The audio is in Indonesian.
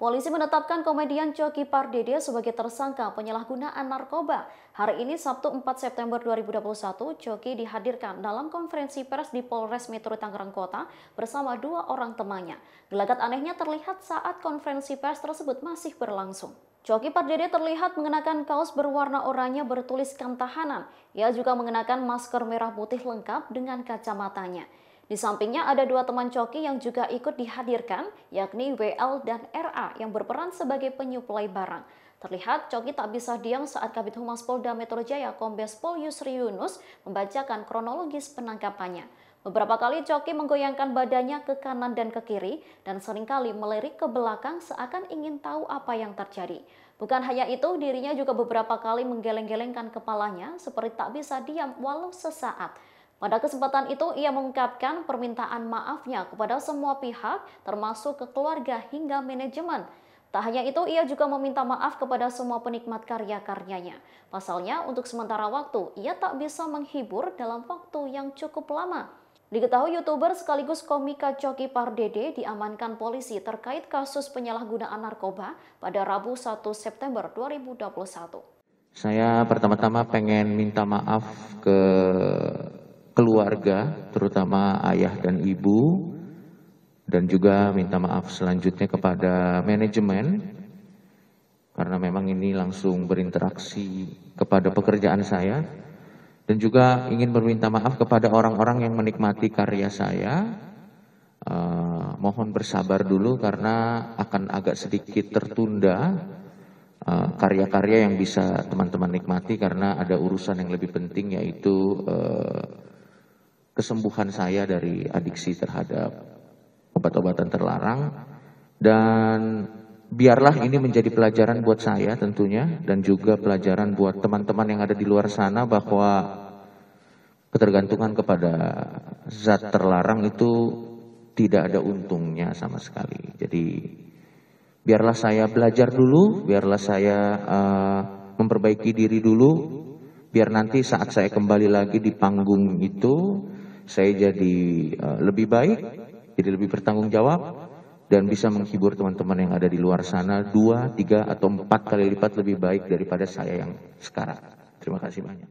Polisi menetapkan komedian Coki Pardede sebagai tersangka penyalahgunaan narkoba. Hari ini Sabtu 4 September 2021, Coki dihadirkan dalam konferensi pers di Polres Metro Tangerang Kota bersama dua orang temannya. Gelagat anehnya terlihat saat konferensi pers tersebut masih berlangsung. Coki Pardede terlihat mengenakan kaos berwarna oranye bertuliskan tahanan. Ia juga mengenakan masker merah putih lengkap dengan kacamatanya. Di sampingnya ada dua teman Coki yang juga ikut dihadirkan, yakni WL dan RA yang berperan sebagai penyuplai barang. Terlihat Coki tak bisa diam saat Kabit Humas Polda Metro Jaya Kombes Pol Yusri Yunus membacakan kronologis penangkapannya. Beberapa kali Coki menggoyangkan badannya ke kanan dan ke kiri dan seringkali melirik ke belakang seakan ingin tahu apa yang terjadi. Bukan hanya itu, dirinya juga beberapa kali menggeleng-gelengkan kepalanya seperti tak bisa diam walau sesaat. Pada kesempatan itu, ia mengungkapkan permintaan maafnya kepada semua pihak, termasuk ke keluarga hingga manajemen. Tak hanya itu, ia juga meminta maaf kepada semua penikmat karya-karyanya. Pasalnya, untuk sementara waktu, ia tak bisa menghibur dalam waktu yang cukup lama. Diketahui youtuber sekaligus komika Coki Pardede diamankan polisi terkait kasus penyalahgunaan narkoba pada Rabu 1 September 2021. Saya pertama-tama pengen minta maaf ke keluarga, terutama ayah dan ibu, dan juga minta maaf selanjutnya kepada manajemen karena memang ini langsung berinteraksi kepada pekerjaan saya dan juga ingin meminta maaf kepada orang-orang yang menikmati karya saya. Uh, mohon bersabar dulu karena akan agak sedikit tertunda eh, karya-karya yang bisa teman-teman nikmati karena ada urusan yang lebih penting yaitu uh, kesembuhan saya dari adiksi terhadap obat-obatan terlarang dan biarlah ini menjadi pelajaran buat saya tentunya dan juga pelajaran buat teman-teman yang ada di luar sana bahwa ketergantungan kepada zat terlarang itu tidak ada untungnya sama sekali. Jadi biarlah saya belajar dulu, biarlah saya uh, memperbaiki diri dulu, biar nanti saat saya kembali lagi di panggung itu saya jadi uh, lebih baik, jadi lebih bertanggung jawab, dan bisa menghibur teman-teman yang ada di luar sana dua, tiga, atau empat kali lipat lebih baik daripada saya yang sekarang. Terima kasih banyak.